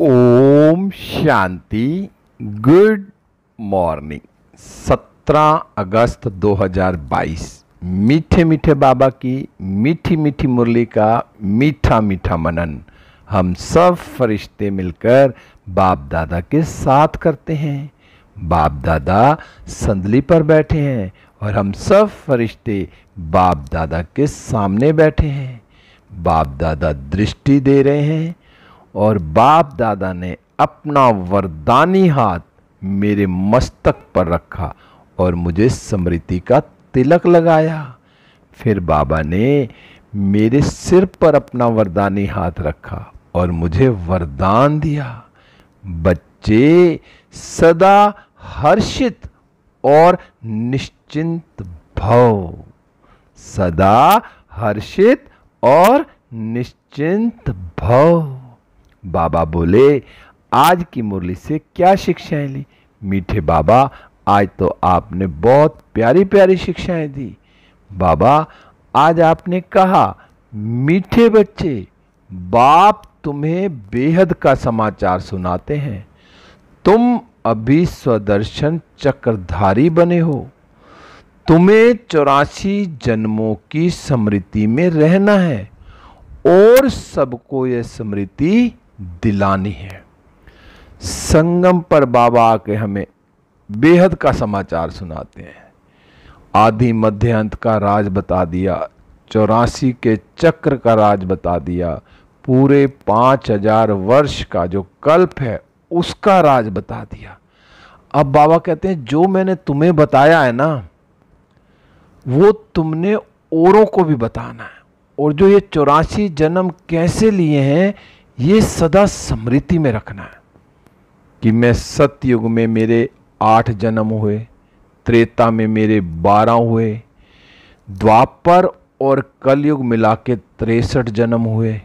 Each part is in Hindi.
ओम शांति गुड मॉर्निंग 17 अगस्त 2022 मीठे मीठे बाबा की मीठी मीठी मुरली का मीठा मीठा मनन हम सब फरिश्ते मिलकर बाप दादा के साथ करते हैं बाप दादा संदली पर बैठे हैं और हम सब फरिश्ते बाप दादा के सामने बैठे हैं बाप दादा दृष्टि दे रहे हैं और बाप दादा ने अपना वरदानी हाथ मेरे मस्तक पर रखा और मुझे स्मृति का तिलक लगाया फिर बाबा ने मेरे सिर पर अपना वरदानी हाथ रखा और मुझे वरदान दिया बच्चे सदा हर्षित और निश्चिंत भव सदा हर्षित और निश्चिंत भव बाबा बोले आज की मुरली से क्या शिक्षाएं ली मीठे बाबा आज तो आपने बहुत प्यारी प्यारी शिक्षाएं दी बाबा आज आपने कहा मीठे बच्चे बाप तुम्हें बेहद का समाचार सुनाते हैं तुम अभी स्वदर्शन चक्रधारी बने हो तुम्हें चौरासी जन्मों की स्मृति में रहना है और सबको यह स्मृति दिलानी है संगम पर बाबा आके हमें बेहद का समाचार सुनाते हैं आदि मध्य अंत का राज बता दिया चौरासी के चक्र का राज बता दिया पूरे पांच हजार वर्ष का जो कल्प है उसका राज बता दिया अब बाबा कहते हैं जो मैंने तुम्हें बताया है ना वो तुमने औरों को भी बताना है और जो ये चौरासी जन्म कैसे लिए हैं ये सदा स्मृति में रखना है कि मैं सतयुग में मेरे आठ जन्म हुए त्रेता में मेरे बारह हुए द्वापर और कलयुग मिला के तिरसठ जन्म हुए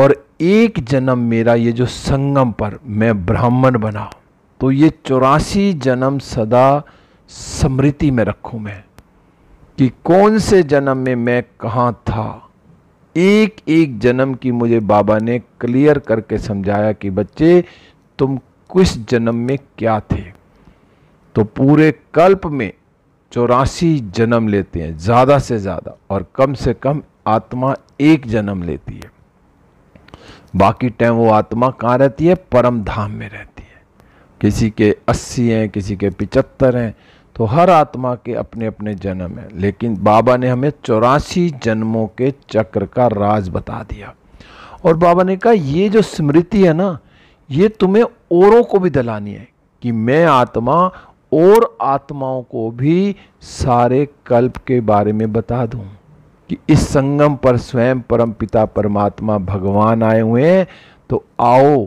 और एक जन्म मेरा ये जो संगम पर मैं ब्राह्मण बना तो ये चौरासी जन्म सदा स्मृति में रखूँ मैं कि कौन से जन्म में मैं कहाँ था एक एक जन्म की मुझे बाबा ने क्लियर करके समझाया कि बच्चे तुम किस जन्म में क्या थे तो पूरे कल्प में चौरासी जन्म लेते हैं ज़्यादा से ज़्यादा और कम से कम आत्मा एक जन्म लेती है बाकी टाइम वो आत्मा कहाँ रहती है परम धाम में रहती है किसी के अस्सी हैं किसी के पिचहत्तर हैं तो हर आत्मा के अपने अपने जन्म हैं लेकिन बाबा ने हमें चौरासी जन्मों के चक्र का राज बता दिया और बाबा ने कहा ये जो स्मृति है ना ये तुम्हें औरों को भी दलानी है कि मैं आत्मा और आत्माओं को भी सारे कल्प के बारे में बता दूं कि इस संगम पर स्वयं परम पिता परमात्मा भगवान आए हुए हैं तो आओ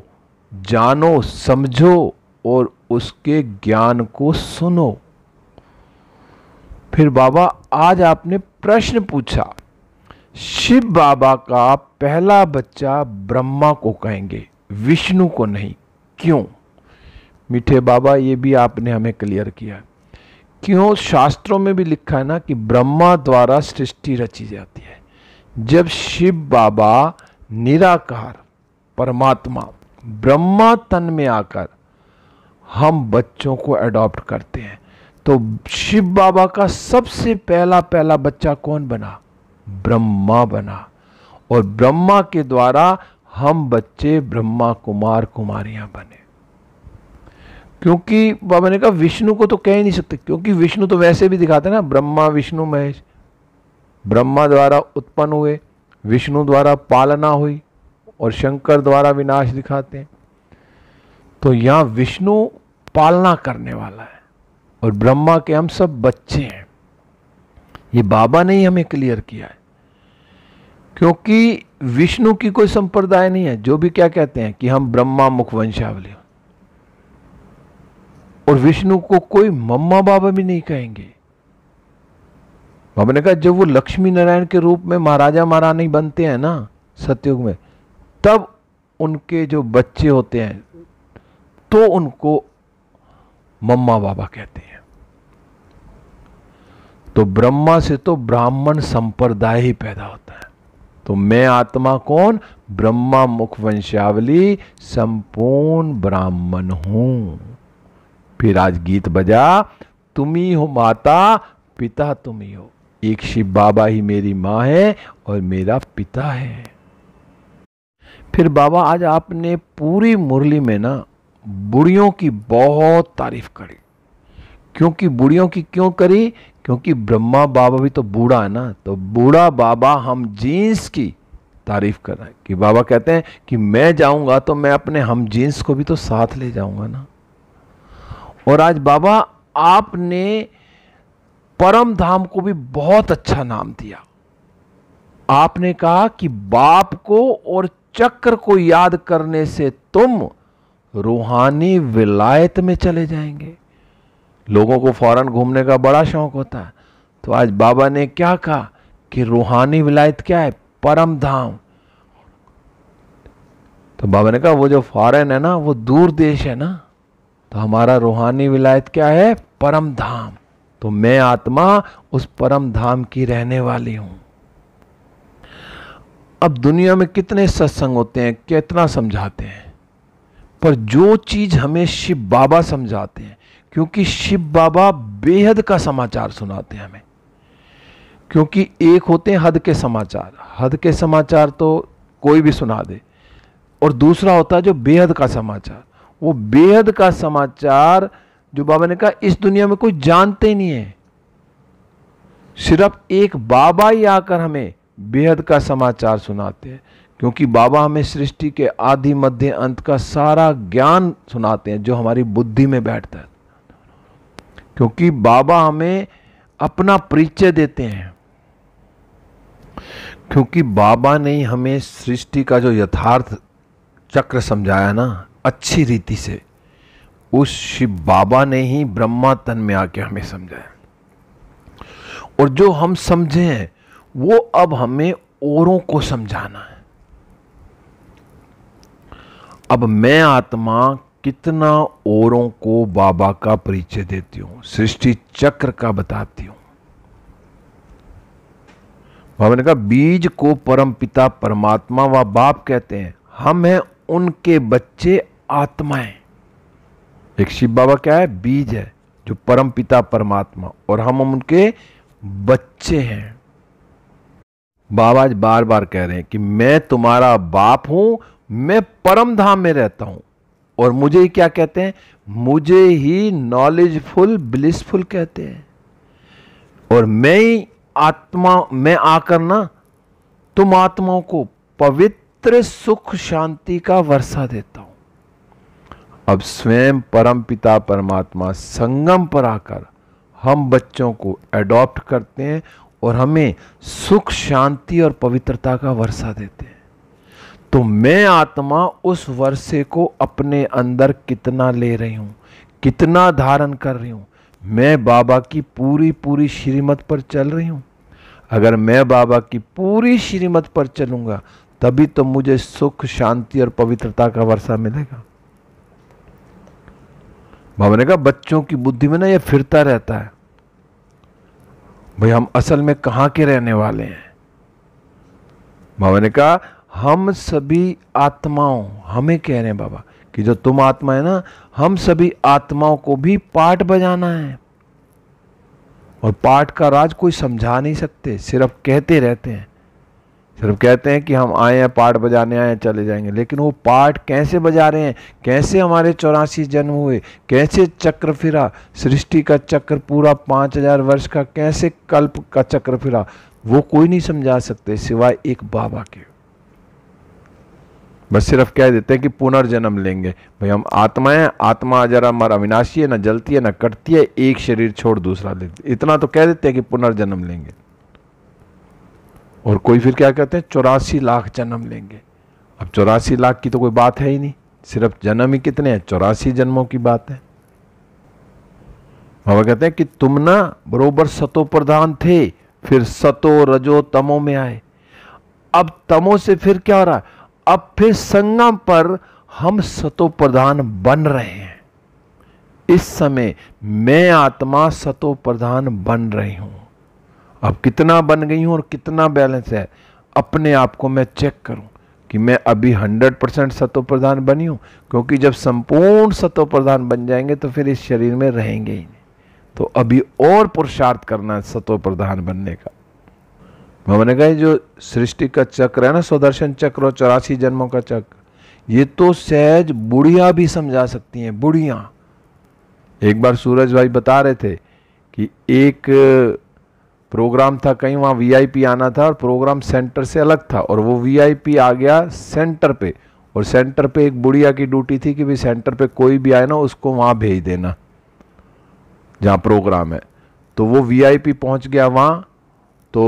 जानो समझो और उसके ज्ञान को सुनो फिर बाबा आज आपने प्रश्न पूछा शिव बाबा का पहला बच्चा ब्रह्मा को कहेंगे विष्णु को नहीं क्यों मीठे बाबा ये भी आपने हमें क्लियर किया क्यों शास्त्रों में भी लिखा है ना कि ब्रह्मा द्वारा सृष्टि रची जाती है जब शिव बाबा निराकार परमात्मा ब्रह्मा तन में आकर हम बच्चों को एडॉप्ट करते हैं तो शिव बाबा का सबसे पहला पहला बच्चा कौन बना ब्रह्मा बना और ब्रह्मा के द्वारा हम बच्चे ब्रह्मा कुमार कुमारियां बने क्योंकि बाबा ने कहा विष्णु को तो कह ही नहीं सकते क्योंकि विष्णु तो वैसे भी दिखाते ना ब्रह्मा विष्णु महेश ब्रह्मा द्वारा उत्पन्न हुए विष्णु द्वारा पालना हुई और शंकर द्वारा विनाश दिखाते हैं तो यहां विष्णु पालना करने वाला है और ब्रह्मा के हम सब बच्चे हैं ये बाबा ने ही हमें क्लियर किया है क्योंकि विष्णु की कोई संप्रदाय नहीं है जो भी क्या कहते हैं कि हम ब्रह्मा मुख वंशावली और विष्णु को कोई मम्मा बाबा भी नहीं कहेंगे बाबा ने कहा जब वो लक्ष्मी नारायण के रूप में महाराजा महारानी बनते हैं ना सत्युग में तब उनके जो बच्चे होते हैं तो उनको मम्मा बाबा कहते हैं तो ब्रह्मा से तो ब्राह्मण संप्रदाय ही पैदा होता है तो मैं आत्मा कौन ब्रह्मा मुख वंशावली संपूर्ण ब्राह्मण हूं फिर आज गीत बजा तुम ही हो माता पिता तुम ही हो एक शिव बाबा ही मेरी माँ है और मेरा पिता है फिर बाबा आज आपने पूरी मुरली में ना बुढ़ियों की बहुत तारीफ करी क्योंकि बुढ़ियों की क्यों करी क्योंकि ब्रह्मा बाबा भी तो बूढ़ा है ना तो बूढ़ा बाबा हम जींस की तारीफ कर रहे हैं कि बाबा कहते हैं कि मैं जाऊंगा तो मैं अपने हम जीन्स को भी तो साथ ले जाऊंगा ना और आज बाबा आपने परम धाम को भी बहुत अच्छा नाम दिया आपने कहा कि बाप को और चक्र को याद करने से तुम रूहानी विलायत में चले जाएंगे लोगों को फ़ौरन घूमने का बड़ा शौक़ होता है तो आज बाबा ने क्या कहा कि रूहानी विलायत क्या है परम धाम तो बाबा ने कहा वो जो फॉरेन है ना वो दूर देश है ना तो हमारा रूहानी विलायत क्या है परम धाम तो मैं आत्मा उस परम धाम की रहने वाली हूं अब दुनिया में कितने सत्संग होते हैं कितना समझाते हैं पर जो चीज हमें शिव बाबा समझाते हैं क्योंकि शिव बाबा बेहद का समाचार सुनाते हैं हमें क्योंकि एक होते हैं हद के समाचार हद के समाचार तो कोई भी सुना दे और दूसरा होता है जो बेहद का समाचार वो बेहद का समाचार जो बाबा ने कहा इस दुनिया में कोई जानते ही नहीं है सिर्फ एक बाबा ही आकर हमें बेहद का समाचार सुनाते हैं क्योंकि बाबा हमें सृष्टि के आदि मध्य अंत का सारा ज्ञान सुनाते हैं जो हमारी बुद्धि में बैठता है क्योंकि बाबा हमें अपना परिचय देते हैं क्योंकि बाबा ने हमें सृष्टि का जो यथार्थ चक्र समझाया ना अच्छी रीति से उस शिव बाबा ने ही ब्रह्मा तन में आके हमें समझाया और जो हम समझे हैं वो अब हमें औरों को समझाना है अब मैं आत्मा कितना औरों को बाबा का परिचय देती हूं सृष्टि चक्र का बताती हूं बाबा ने कहा बीज को परम पिता परमात्मा व बाप कहते हैं हम हैं उनके बच्चे आत्माएं एक शिव बाबा क्या है बीज है जो परम पिता परमात्मा और हम हम उनके बच्चे हैं बाबा आज बार बार कह रहे हैं कि मैं तुम्हारा बाप हूं मैं परम धाम में रहता हूं और मुझे ही क्या कहते हैं मुझे ही नॉलेजफुल ब्लिसफुल कहते हैं और मैं ही आत्मा मैं आकर ना तुम आत्माओं को पवित्र सुख शांति का वर्षा देता हूं अब स्वयं परम पिता परमात्मा संगम पर आकर हम बच्चों को एडॉप्ट करते हैं और हमें सुख शांति और पवित्रता का वर्षा देते हैं तो मैं आत्मा उस वर्षे को अपने अंदर कितना ले रही हूँ कितना धारण कर रही हूँ मैं बाबा की पूरी पूरी श्रीमत पर चल रही हूँ अगर मैं बाबा की पूरी श्रीमत पर चलूँगा तभी तो मुझे सुख शांति और पवित्रता का वर्षा मिलेगा बाबा ने कहा बच्चों की बुद्धि में ना ये फिरता रहता है भाई हम असल में कहाँ के रहने वाले हैं बाबा ने कहा हम सभी आत्माओं हमें कह रहे हैं बाबा कि जो तुम आत्मा है ना हम सभी आत्माओं को भी पाठ बजाना है और पाठ का राज कोई समझा नहीं सकते सिर्फ कहते रहते हैं सिर्फ कहते हैं कि हम आए हैं पाठ बजाने आए हैं चले जाएंगे लेकिन वो पाठ कैसे बजा रहे हैं कैसे हमारे चौरासी जन्म हुए कैसे चक्र फिरा सृष्टि का चक्र पूरा पाँच हजार वर्ष का कैसे कल्प का चक्र फिरा वो कोई नहीं समझा सकते सिवाय एक बाबा के बस सिर्फ कह देते हैं कि पुनर्जन्म लेंगे भाई हम आत्मा है आत्मा जरा मर अविनाशी है ना जलती है ना कटती है एक शरीर छोड़ दूसरा लेते इतना तो कह देते हैं कि पुनर्जन्म लेंगे और कोई फिर क्या कहते हैं चौरासी लाख जन्म लेंगे अब चौरासी लाख की तो कोई बात है ही नहीं सिर्फ जन्म ही कितने हैं चौरासी जन्मों की बात है बाबा कहते हैं कि तुम ना बरोबर सतो प्रधान थे फिर सतो रजो तमो में आए अब तमो से फिर क्या हो रहा है अब फिर संगम पर हम सतोप्रधान बन रहे हैं इस समय मैं आत्मा सतोप्रधान बन रही हूं अब कितना बन गई हूं और कितना बैलेंस है अपने आप को मैं चेक करूं कि मैं अभी 100 परसेंट सतो प्रधान बनी हूं क्योंकि जब संपूर्ण सतो प्रधान बन जाएंगे तो फिर इस शरीर में रहेंगे ही नहीं तो अभी और पुरुषार्थ करना है सतोप्रधान बनने का हमने कहा जो सृष्टि का चक्र है ना स्वदर्शन चक्र और चौरासी जन्मों का चक्र ये तो सहज बुढ़िया भी समझा सकती हैं बुढ़िया एक बार सूरज भाई बता रहे थे कि एक प्रोग्राम था कहीं वहाँ वीआईपी आना था और प्रोग्राम सेंटर से अलग था और वो वीआईपी आ गया सेंटर पे और सेंटर पे एक बुढ़िया की ड्यूटी थी कि भाई सेंटर पे कोई भी आए ना उसको वहाँ भेज देना जहाँ प्रोग्राम है तो वो वीआईपी पहुँच गया वहाँ तो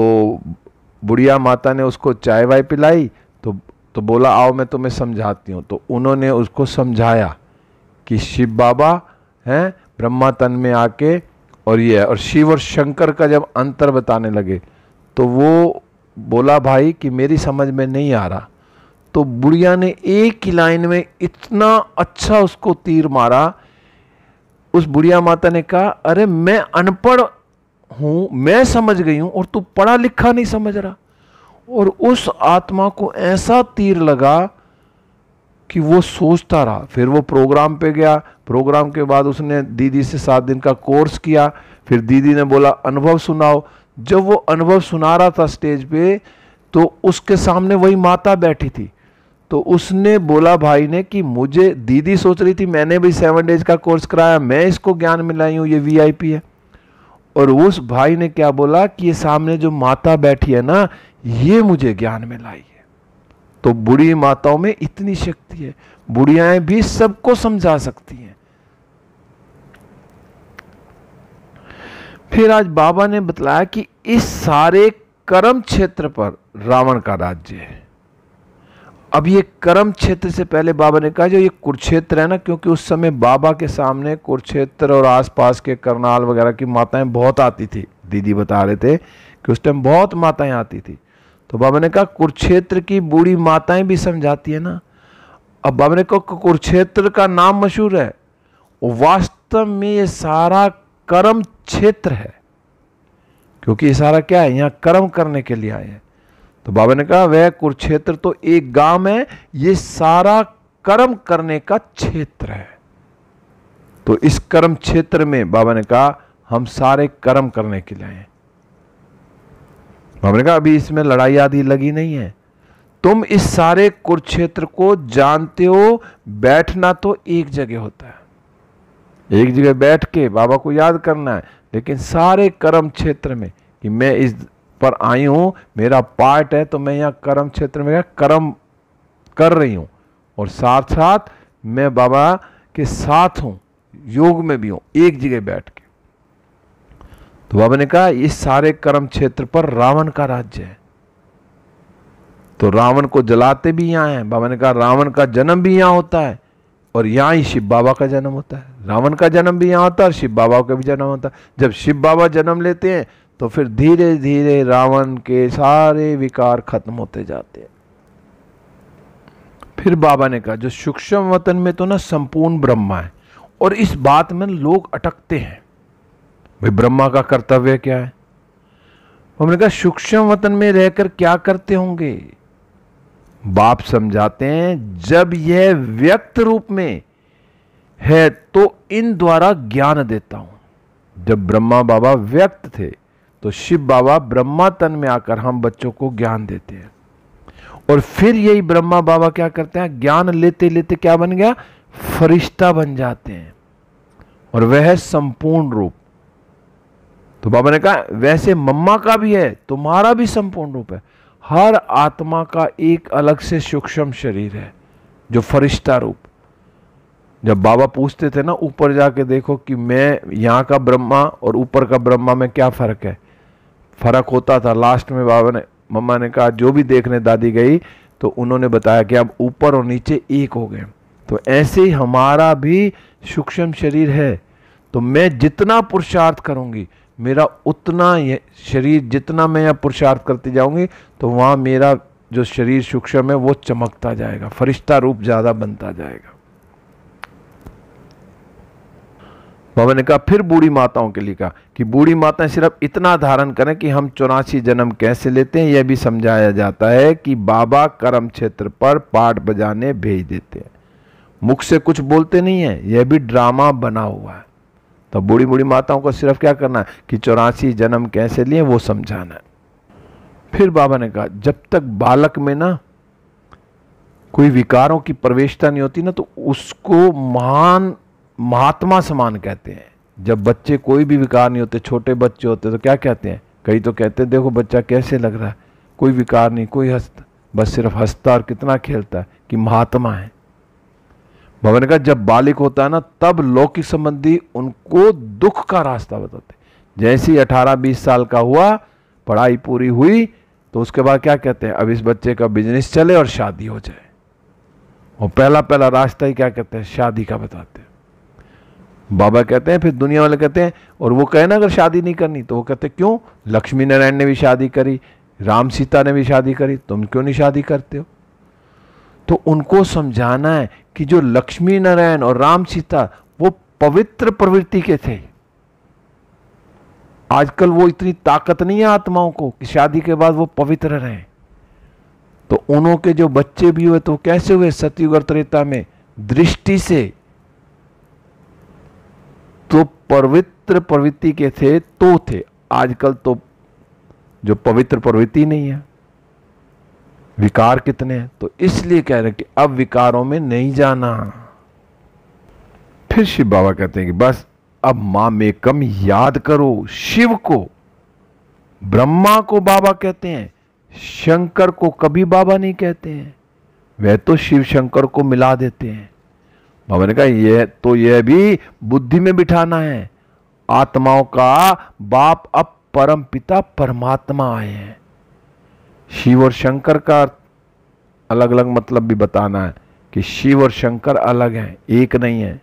बुढ़िया माता ने उसको चाय वाय पिलाई तो तो बोला आओ मैं तुम्हें समझाती हूँ तो उन्होंने उसको समझाया कि शिव बाबा हैं ब्रह्मा तन में आके और ये और शिव और शंकर का जब अंतर बताने लगे तो वो बोला भाई कि मेरी समझ में नहीं आ रहा तो बुढ़िया ने एक ही लाइन में इतना अच्छा उसको तीर मारा उस बुढ़िया माता ने कहा अरे मैं अनपढ़ हूं मैं समझ गई हूं और तू पढ़ा लिखा नहीं समझ रहा और उस आत्मा को ऐसा तीर लगा कि वो सोचता रहा फिर वो प्रोग्राम पे गया प्रोग्राम के बाद उसने दीदी से सात दिन का कोर्स किया फिर दीदी ने बोला अनुभव सुनाओ जब वो अनुभव सुना रहा था स्टेज पे तो उसके सामने वही माता बैठी थी तो उसने बोला भाई ने कि मुझे दीदी सोच रही थी मैंने भी सेवन डेज का कोर्स कराया मैं इसको ज्ञान मिलाई हूँ ये वीआईपी है और उस भाई ने क्या बोला कि ये सामने जो माता बैठी है ना ये मुझे ज्ञान में लाई है तो बुढ़ी माताओं में इतनी शक्ति है बुढ़ियाएं भी सबको समझा सकती हैं फिर आज बाबा ने बताया कि इस सारे कर्म क्षेत्र पर रावण का राज्य है अब ये कर्म क्षेत्र से पहले बाबा ने कहा जो ये कुरुक्षेत्र है ना क्योंकि उस समय बाबा के सामने कुरुक्षेत्र और आसपास के करनाल वगैरह की माताएं बहुत आती थी दीदी बता रहे थे कि उस टाइम बहुत माताएं आती थी तो बाबा ने कहा कुरुक्षेत्र की बूढ़ी माताएं भी समझाती है ना अब बाबा ने कहा कुरुक्षेत्र का नाम मशहूर है वास्तव में ये सारा कर्म क्षेत्र है क्योंकि ये सारा क्या है यहाँ कर्म करने के लिए आए हैं तो बाबा ने कहा वह कुरुक्षेत्र तो एक गांव है ये सारा कर्म करने का क्षेत्र है तो इस कर्म क्षेत्र में बाबा ने कहा हम सारे कर्म करने के लिए हैं बाबा ने कहा अभी इसमें लड़ाई आदि लगी नहीं है तुम इस सारे कुरुक्षेत्र को जानते हो बैठना तो एक जगह होता है एक जगह बैठ के बाबा को याद करना है लेकिन सारे कर्म क्षेत्र में कि मैं इस पर आई हूं मेरा पार्ट है तो मैं यहाँ कर्म क्षेत्र में कर्म कर रही हूं और साथ साथ मैं बाबा के साथ हूं योग में भी हूं एक जगह बैठ के तो बाबा ने कहा इस सारे कर्म क्षेत्र पर रावण का राज्य है तो रावण को जलाते भी यहां है बाबा ने कहा रावण का जन्म भी यहां होता है और यहां ही शिव बाबा का जन्म होता है रावण का जन्म भी यहां होता है और शिव बाबा का भी जन्म होता है जब शिव बाबा जन्म लेते हैं तो फिर धीरे धीरे रावण के सारे विकार खत्म होते जाते हैं फिर बाबा ने कहा जो सूक्ष्म वतन में तो ना संपूर्ण ब्रह्मा है और इस बात में लोग अटकते हैं भाई ब्रह्मा का कर्तव्य क्या है हमने कहा सूक्ष्म वतन में रहकर क्या करते होंगे बाप समझाते हैं जब यह व्यक्त रूप में है तो इन द्वारा ज्ञान देता हूं जब ब्रह्मा बाबा व्यक्त थे तो शिव बाबा ब्रह्मा तन में आकर हम बच्चों को ज्ञान देते हैं और फिर यही ब्रह्मा बाबा क्या करते हैं ज्ञान लेते लेते क्या बन गया फरिश्ता बन जाते हैं और वह संपूर्ण रूप तो बाबा ने कहा वैसे मम्मा का भी है तुम्हारा भी संपूर्ण रूप है हर आत्मा का एक अलग से सूक्ष्म शरीर है जो फरिश्ता रूप जब बाबा पूछते थे ना ऊपर जाके देखो कि मैं यहां का ब्रह्मा और ऊपर का ब्रह्मा में क्या फर्क है फ़र्क होता था लास्ट में बाबा ने मम्मा ने कहा जो भी देखने दादी गई तो उन्होंने बताया कि अब ऊपर और नीचे एक हो गए तो ऐसे ही हमारा भी सूक्ष्म शरीर है तो मैं जितना पुरुषार्थ करूँगी मेरा उतना शरीर जितना मैं यहाँ पुरुषार्थ करती जाऊँगी तो वहाँ मेरा जो शरीर सूक्ष्म है वो चमकता जाएगा फरिश्ता रूप ज़्यादा बनता जाएगा बाबा ने कहा फिर बूढ़ी माताओं के लिए कहा कि बूढ़ी माताएं सिर्फ इतना धारण करें कि हम चौरासी जन्म कैसे लेते हैं यह भी समझाया जाता है कि बाबा कर्म क्षेत्र पर पाठ बजाने भेज देते हैं मुख से कुछ बोलते नहीं है यह भी ड्रामा बना हुआ है तो बूढ़ी बूढ़ी माताओं को सिर्फ क्या करना है कि चौरासी जन्म कैसे लिए वो समझाना है फिर बाबा ने कहा जब तक बालक में ना कोई विकारों की प्रवेशता नहीं होती ना तो उसको महान महात्मा समान कहते हैं जब बच्चे कोई भी विकार नहीं होते छोटे बच्चे होते तो क्या कहते हैं कई तो कहते हैं देखो बच्चा कैसे लग रहा है कोई विकार नहीं कोई हस्त बस सिर्फ हंसता और कितना खेलता है कि महात्मा है भगवान का जब बालिक होता है ना तब लौकिक संबंधी उनको दुख का रास्ता बताते जैसे ही अठारह बीस साल का हुआ पढ़ाई पूरी हुई तो उसके बाद क्या कहते हैं अब इस बच्चे का बिजनेस चले और शादी हो जाए और पहला पहला रास्ता ही क्या कहते हैं शादी का बताते हैं बाबा कहते हैं फिर दुनिया वाले कहते हैं और वो कहे ना अगर शादी नहीं करनी तो वो कहते क्यों लक्ष्मी नारायण ने भी शादी करी राम सीता ने भी शादी करी तुम क्यों नहीं शादी करते हो तो उनको समझाना है कि जो लक्ष्मी नारायण और राम सीता वो पवित्र प्रवृत्ति के थे आजकल वो इतनी ताकत नहीं है आत्माओं को कि शादी के बाद वो पवित्र रहे तो उनों के जो बच्चे भी हुए तो कैसे हुए सतयुग त्रेता में दृष्टि से तो पवित्र प्रवृत्ति के थे तो थे आजकल तो जो पवित्र प्रवृत्ति नहीं है विकार कितने हैं तो इसलिए कह रहे हैं कि अब विकारों में नहीं जाना फिर शिव बाबा कहते हैं कि बस अब मां में कम याद करो शिव को ब्रह्मा को बाबा कहते हैं शंकर को कभी बाबा नहीं कहते हैं वह तो शिव शंकर को मिला देते हैं बाबा तो ने कहा यह तो यह भी बुद्धि में बिठाना है आत्माओं का बाप अब परम पिता परमात्मा आए हैं शिव और शंकर का अलग अलग मतलब भी बताना है कि शिव और शंकर अलग हैं एक नहीं है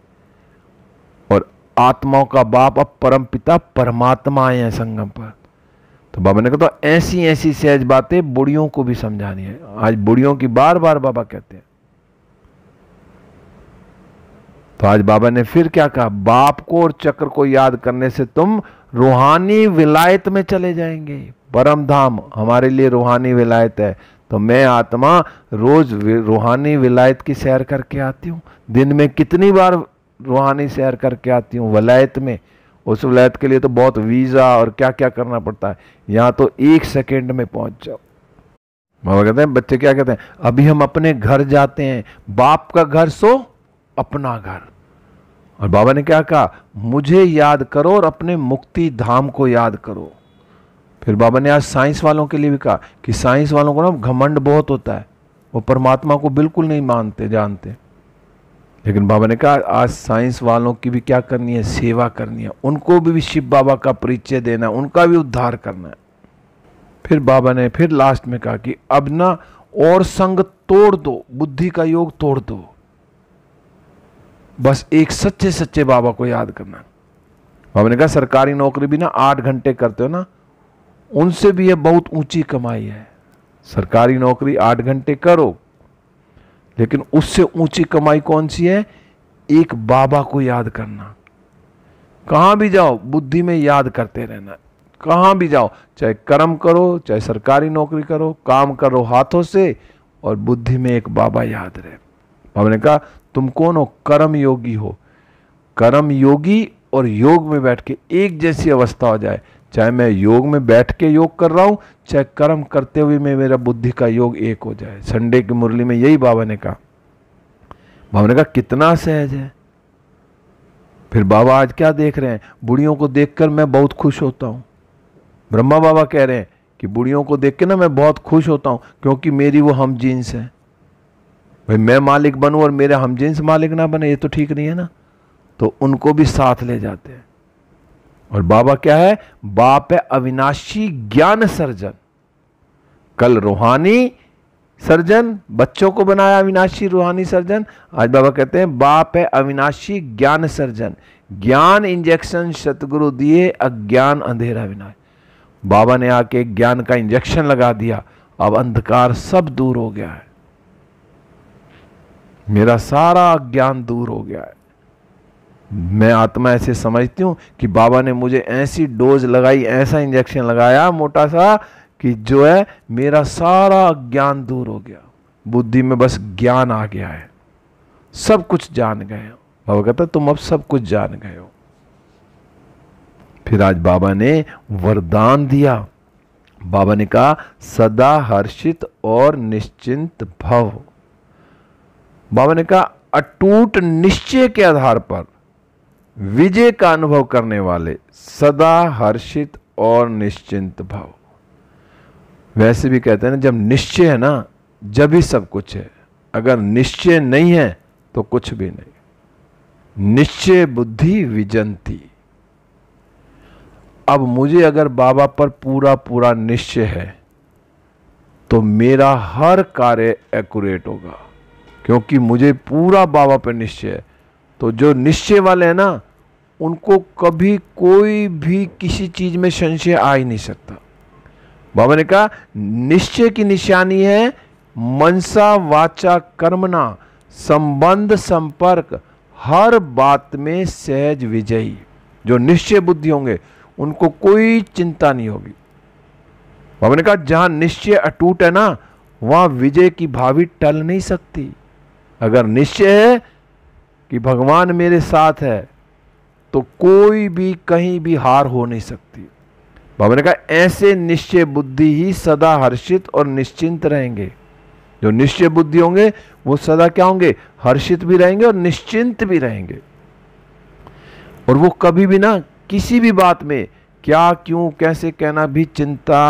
और आत्माओं का बाप अब परम पिता परमात्मा आए हैं संगम पर तो बाबा ने कहा तो ऐसी ऐसी सहज बातें बुढ़ियों को भी समझानी है आज बुढ़ियों की बार बार बाबा कहते हैं तो आज बाबा ने फिर क्या कहा बाप को और चक्र को याद करने से तुम रूहानी विलायत में चले जाएंगे परम धाम हमारे लिए रूहानी विलायत है तो मैं आत्मा रोज रूहानी विलायत की सैर करके आती हूँ दिन में कितनी बार रूहानी सैर करके आती हूँ वलायत में उस वलायत के लिए तो बहुत वीज़ा और क्या क्या करना पड़ता है यहाँ तो एक सेकेंड में पहुंच जाओ बाबा कहते हैं बच्चे क्या कहते हैं अभी हम अपने घर जाते हैं बाप का घर सो अपना घर और बाबा ने क्या कहा मुझे याद करो और अपने मुक्ति धाम को याद करो फिर बाबा ने आज साइंस वालों के लिए भी कहा कि साइंस वालों को ना घमंड बहुत होता है वो परमात्मा को बिल्कुल नहीं मानते जानते लेकिन बाबा ने कहा आज साइंस वालों की भी क्या करनी है सेवा करनी है उनको भी, भी शिव बाबा का परिचय देना है उनका भी उद्धार करना है फिर बाबा ने फिर लास्ट में कहा कि अब ना और संग तोड़ दो बुद्धि का योग तोड़ दो बस एक सच्चे सच्चे बाबा को याद करना बाबा ने कहा सरकारी नौकरी भी ना आठ घंटे करते हो ना उनसे भी यह बहुत ऊंची कमाई है सरकारी नौकरी आठ घंटे करो लेकिन उससे ऊंची कमाई कौन सी है एक बाबा को याद करना कहां भी जाओ बुद्धि में याद करते रहना कहाँ भी जाओ चाहे कर्म करो चाहे सरकारी नौकरी करो काम करो हाथों से और बुद्धि में एक बाबा याद रहे बाबा ने कहा तुम कौन हो कर्म योगी हो कर्म योगी और योग में बैठ के एक जैसी अवस्था हो जाए चाहे मैं योग में बैठ के योग कर रहा हूं चाहे कर्म करते हुए मैं मेरा बुद्धि का योग एक हो जाए संडे की मुरली में यही बाबा ने कहा बाबा ने कहा कितना सहज है फिर बाबा आज क्या देख रहे हैं बुढ़ियों को देखकर मैं बहुत खुश होता हूं ब्रह्मा बाबा कह रहे हैं कि बुढ़ियों को देख के ना मैं बहुत खुश होता हूं क्योंकि मेरी वो हम जींस है भाई मैं मालिक बनूँ और मेरे हम जिन्स मालिक ना बने ये तो ठीक नहीं है ना तो उनको भी साथ ले जाते हैं और बाबा क्या है बाप है अविनाशी ज्ञान सर्जन कल रूहानी सर्जन बच्चों को बनाया अविनाशी रूहानी सर्जन आज बाबा कहते हैं बाप है अविनाशी ज्ञान सर्जन ज्ञान इंजेक्शन सतगुरु दिए अज्ञान अंधेरा विनाश बाबा ने आके ज्ञान का इंजेक्शन लगा दिया अब अंधकार सब दूर हो गया है मेरा सारा ज्ञान दूर हो गया है मैं आत्मा ऐसे समझती हूँ कि बाबा ने मुझे ऐसी डोज लगाई ऐसा इंजेक्शन लगाया मोटा सा कि जो है मेरा सारा ज्ञान दूर हो गया बुद्धि में बस ज्ञान आ गया है सब कुछ जान गए हो बाबा कहता तुम अब सब कुछ जान गए हो फिर आज बाबा ने वरदान दिया बाबा ने कहा सदा हर्षित और निश्चिंत भव बाबा ने कहा अटूट निश्चय के आधार पर विजय का अनुभव करने वाले सदा हर्षित और निश्चिंत भाव वैसे भी कहते हैं ना जब निश्चय है ना जब ही सब कुछ है अगर निश्चय नहीं है तो कुछ भी नहीं निश्चय बुद्धि विजंती अब मुझे अगर बाबा पर पूरा पूरा निश्चय है तो मेरा हर कार्य एक्यूरेट होगा क्योंकि मुझे पूरा बाबा पर निश्चय है तो जो निश्चय वाले हैं ना उनको कभी कोई भी किसी चीज़ में संशय आ ही नहीं सकता बाबा ने कहा निश्चय की निशानी है मनसा वाचा कर्मना संबंध संपर्क हर बात में सहज विजयी जो निश्चय बुद्धि होंगे उनको कोई चिंता नहीं होगी बाबा ने कहा जहां निश्चय अटूट है ना वहां विजय की भावी टल नहीं सकती अगर निश्चय है कि भगवान मेरे साथ है तो कोई भी कहीं भी हार हो नहीं सकती बाबा ने कहा ऐसे निश्चय बुद्धि ही सदा हर्षित और निश्चिंत रहेंगे जो निश्चय बुद्धि होंगे वो सदा क्या होंगे हर्षित भी रहेंगे और निश्चिंत भी रहेंगे और वो कभी भी ना किसी भी बात में क्या क्यों कैसे कहना भी चिंता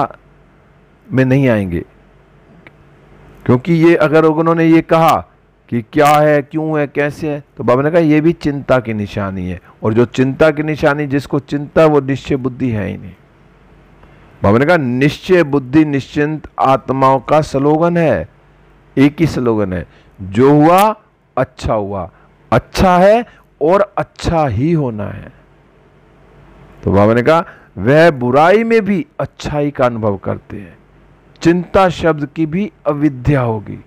में नहीं आएंगे क्योंकि ये अगर उन्होंने ये कहा कि क्या है क्यों है कैसे है तो बाबा ने कहा यह भी चिंता की निशानी है और जो चिंता की निशानी जिसको चिंता वो निश्चय बुद्धि है ही नहीं बाबा ने कहा निश्चय बुद्धि निश्चिंत आत्माओं का स्लोगन है एक ही स्लोगन है जो हुआ अच्छा हुआ अच्छा है और अच्छा ही होना है तो बाबा ने कहा वह बुराई में भी अच्छाई का अनुभव करते हैं चिंता शब्द की भी अविद्या होगी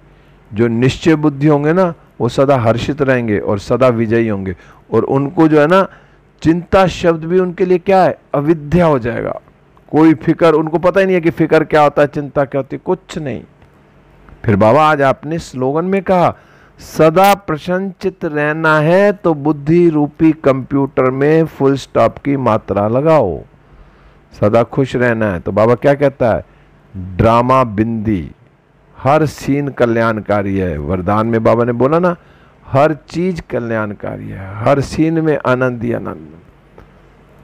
जो निश्चय बुद्धि होंगे ना वो सदा हर्षित रहेंगे और सदा विजयी होंगे और उनको जो है ना चिंता शब्द भी उनके लिए क्या है अविद्या हो जाएगा कोई फिकर उनको पता ही नहीं है कि फिकर क्या होता है चिंता क्या होती है कुछ नहीं फिर बाबा आज आपने स्लोगन में कहा सदा प्रशंसित रहना है तो बुद्धि रूपी कंप्यूटर में फुल स्टॉप की मात्रा लगाओ सदा खुश रहना है तो बाबा क्या कहता है ड्रामा बिंदी हर सीन कल्याणकारी है वरदान में बाबा ने बोला ना हर चीज कल्याणकारी है हर सीन में आनंद ही आनंद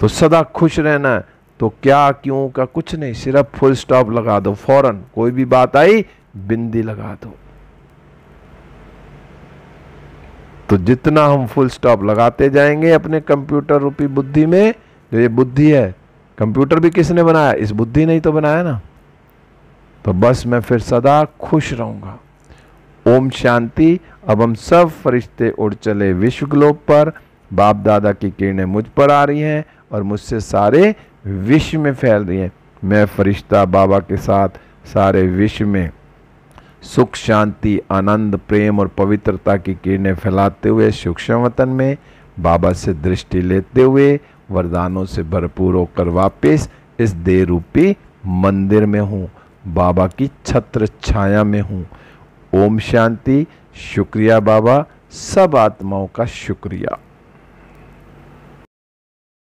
तो सदा खुश रहना है तो क्या क्यों का कुछ नहीं सिर्फ फुल स्टॉप लगा दो फौरन कोई भी बात आई बिंदी लगा दो तो जितना हम फुल स्टॉप लगाते जाएंगे अपने कंप्यूटर रूपी बुद्धि में जो तो ये बुद्धि है कंप्यूटर भी किसने बनाया इस बुद्धि ने ही तो बनाया ना तो बस मैं फिर सदा खुश रहूँगा ओम शांति अब हम सब फरिश्ते उड़ चले विश्व ग्लोब पर बाप दादा की किरणें मुझ पर आ रही हैं और मुझसे सारे विश्व में फैल रही हैं मैं फरिश्ता बाबा के साथ सारे विश्व में सुख शांति आनंद प्रेम और पवित्रता की किरणें फैलाते हुए सूक्ष्म वतन में बाबा से दृष्टि लेते हुए वरदानों से भरपूर होकर वापस इस देरूपी मंदिर में हूँ बाबा की छत्र छाया में हूँ ओम शांति शुक्रिया बाबा सब आत्माओं का शुक्रिया